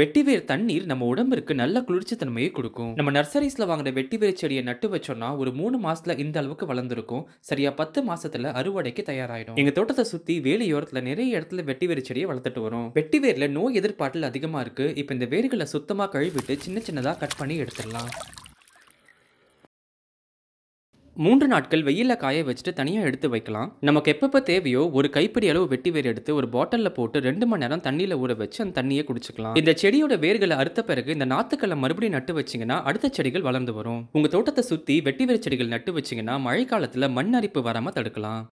வெட்டிவேர் தண்ணீர் நம்ம உடம்பிற்கு நல்ல குளிர்ச்சி தன்மையை கொடுக்கும் நம்ம நர்சரிஸ்ல வாங்குற வெட்டிவேர் செடியை நட்டு வச்சோம்னா ஒரு மூணு மாசத்துல இந்த அளவுக்கு வளர்ந்துருக்கும் சரியா பத்து மாசத்துல அறுவடைக்கு தயாராயிடும் எங்க தோட்டத்தை சுத்தி வேலையோரத்துல நிறைய இடத்துல வெட்டிவேர் செடியை வளர்த்துட்டு வரும் வெட்டிவேர்ல நோய் எதிர்ப்பாட்டில் அதிகமா இருக்கு இப்ப இந்த வேர்களை சுத்தமா கழுவிட்டு சின்ன சின்னதா கட் பண்ணி எடுத்துடலாம் மூன்று நாட்கள் வெயிலில் காய வச்சுட்டு தனியாக எடுத்து வைக்கலாம் நமக்கு எப்பப்போ தேவையோ ஒரு கைப்பிடி அளவு வெட்டி வேர் எடுத்து ஒரு பாட்டிலில் போட்டு ரெண்டு மணி நேரம் தண்ணியில் ஊற வச்சு அந்த தண்ணியை குடிச்சிக்கலாம் இந்த செடியோட வேர்களை அறுத்த பிறகு இந்த நாத்துக்களை மறுபடியும் நட்டு வச்சிங்கன்னா அடுத்த செடிகள் வளர்ந்து வரும் உங்கள் தோட்டத்தை சுற்றி வெட்டி வேறு செடிகள் நட்டு வச்சிங்கன்னா மழைக்காலத்தில் மண் அரிப்பு வராமல் தடுக்கலாம்